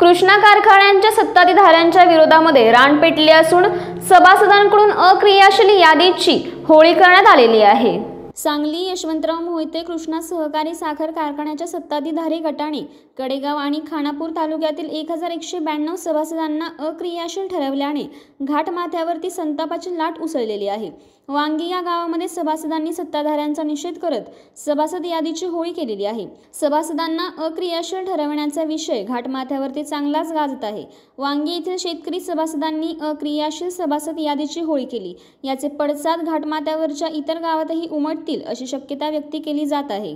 कृष्णा कारखान्यांच्या सत्ताधिधाऱ्यांच्या विरोधामध्ये रान पेटली असून सभासदांकडून अक्रियाशील यादीची होळी करण्यात आलेली आहे सांगली यशवंतराव मोहिते कृष्णा सहकारी साखर कारखान्याच्या सत्ताधिधारी गटाने कडेगाव आणि खानापूर तालुक्यातील एक हजार एकशे ब्याण्णव सभासदांना अक्रियाशील ठरवल्याने घाटमाथ्यावरती संतापाची लाट उसळलेली आहे वांगी या गावामध्ये सभासदांनी सत्ताधाऱ्यांचा निषेध करत सभासद यादीची होळी केलेली आहे सभासदांना अक्रियाशील ठरवण्याचा विषय घाटमाथ्यावरती चांगलाच गाजत आहे वांगी येथील शेतकरी सभासदांनी अक्रियाशील सभासद यादीची होळी केली याचे पडसाद घाटमाथ्यावरच्या इतर गावातही उमट अशी शक्यता व्यक्त केली जात आहे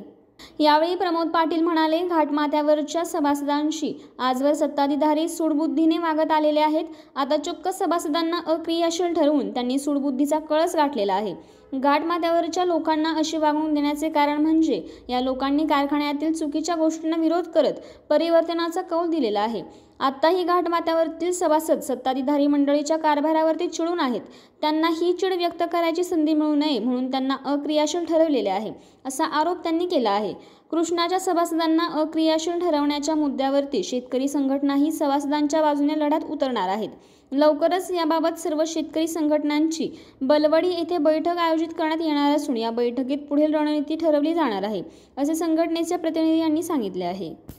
यावेळी प्रमोद पाटील म्हणाले घाटमाथ्यावरच्या सभासदांशी आजवर सत्ताधिधारी सुडबुद्धीने वागत आलेले आहेत आता चक्क सभासदांना अक्रियाशील ठरवून त्यांनी सुडबुद्धीचा कळस गाठलेला आहे घाटमात्यावरच्या लोकांना अशी वागणूक देण्याचे कारण म्हणजे या लोकांनी कारखान्यातील चुकीच्या गोष्टींना विरोध करत परिवर्तनाचा कौल दिलेला आहे ही घाटमाथ्यावरतील सभासद सत्ताधिधारी मंडळीच्या कारभारावरती चिडून आहेत त्यांना ही चिड व्यक्त करायची संधी मिळू नये म्हणून त्यांना अक्रियाशील ठरवलेले आहे असा आरोप त्यांनी केला आहे कृष्णाच्या सभासदांना अक्रियाशील ठरवण्याच्या मुद्द्यावरती शेतकरी संघटनाही सभासदांच्या बाजूने लढ्यात उतरणार आहेत लवकरच याबाबत सर्व शेतकरी संघटनांची बलवडी येथे बैठक आयोजित करण्यात येणार असून या बैठकीत पुढील रणनीती ठरवली जाणार आहे असे संघटनेच्या प्रतिनिधी यांनी सांगितले आहे